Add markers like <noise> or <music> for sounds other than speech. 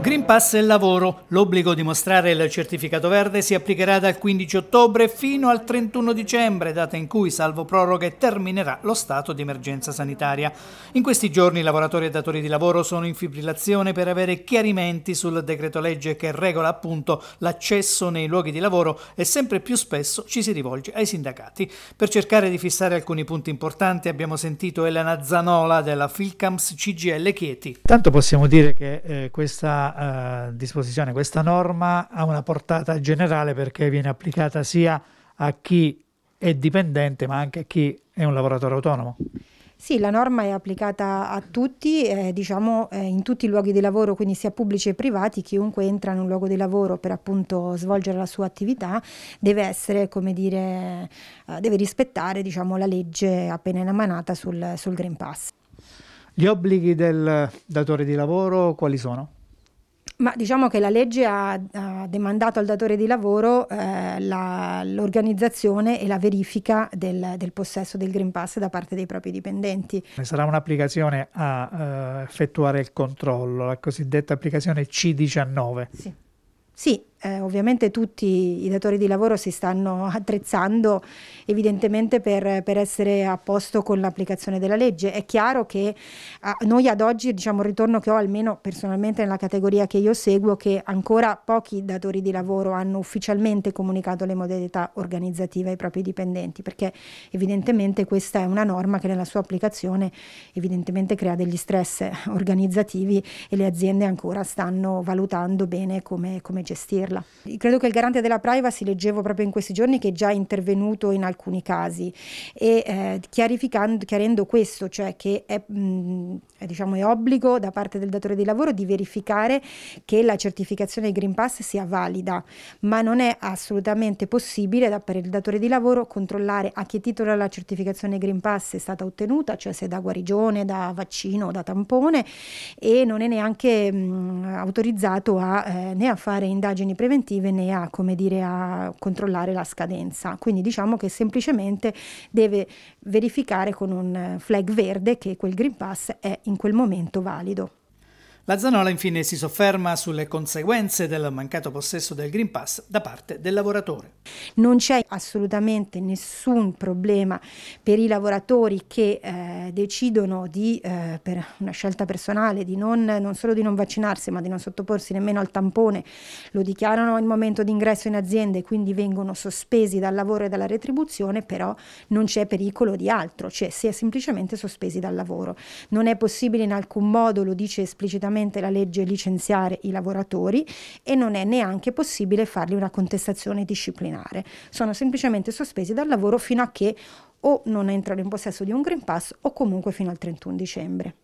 Green Pass e lavoro. L'obbligo di mostrare il certificato verde si applicherà dal 15 ottobre fino al 31 dicembre, data in cui, salvo proroghe, terminerà lo stato di emergenza sanitaria. In questi giorni lavoratori e datori di lavoro sono in fibrillazione per avere chiarimenti sul decreto legge che regola appunto l'accesso nei luoghi di lavoro e sempre più spesso ci si rivolge ai sindacati. Per cercare di fissare alcuni punti importanti abbiamo sentito Elena Zanola della Filcams CGL Chieti. Tanto possiamo dire che eh, questa eh, disposizione, questa norma ha una portata generale perché viene applicata sia a chi è dipendente ma anche a chi è un lavoratore autonomo. Sì, la norma è applicata a tutti, eh, diciamo eh, in tutti i luoghi di lavoro, quindi sia pubblici che privati, chiunque entra in un luogo di lavoro per appunto svolgere la sua attività deve essere, come dire, eh, deve rispettare diciamo, la legge appena emanata sul, sul Green Pass. Gli obblighi del datore di lavoro quali sono? Ma diciamo che la legge ha, ha demandato al datore di lavoro eh, la, l'organizzazione e la verifica del, del, possesso del Green Pass da parte dei propri dipendenti. Sarà un'applicazione a eh, effettuare il controllo, la cosiddetta applicazione C19. Sì. Sì, eh, ovviamente tutti i datori di lavoro si stanno <laughs> attrezzando evidentemente per, per essere a posto con l'applicazione della legge. È chiaro che a, noi ad oggi, diciamo, il ritorno che ho almeno personalmente nella categoria che io seguo, che ancora pochi datori di lavoro hanno ufficialmente comunicato le modalità organizzative ai propri dipendenti, perché evidentemente questa è una norma che nella sua applicazione evidentemente crea degli stress <laughs> organizzativi e le aziende ancora stanno valutando bene come, come gestirla farla. Credo che il garante della privacy, leggevo proprio in questi giorni, che è già intervenuto in alcuni casi e eh, chiarendo questo, cioè che è, mh, è, diciamo, è obbligo da parte del datore di lavoro di verificare che la certificazione Green Pass sia valida, ma non è assolutamente possibile da, per il datore di lavoro controllare a che titolo la certificazione Green Pass è stata ottenuta, cioè se da guarigione, da vaccino o da tampone e non è neanche mh, autorizzato a, eh, né a fare indagini preventive né a, dire, a controllare la scadenza. Quindi diciamo che semplicemente deve verificare con un flag verde che quel Green Pass è in quel momento valido. La Zanola infine si sofferma sulle conseguenze del mancato possesso del Green Pass da parte del lavoratore. Non c'è assolutamente nessun problema per i lavoratori che eh, decidono di, eh, per una scelta personale di non, non, solo di non vaccinarsi ma di non sottoporsi nemmeno al tampone, lo dichiarano al momento di ingresso in azienda e quindi vengono sospesi dal lavoro e dalla retribuzione, però non c'è pericolo di altro, cioè si è semplicemente sospesi dal lavoro. Non è possibile in alcun modo, lo dice esplicitamente ovviamente la legge licenziare i lavoratori e non è neanche possibile fargli una contestazione disciplinare. Sono semplicemente sospesi dal lavoro fino a che o non entrano in possesso di un Green Pass o comunque fino al 31 dicembre.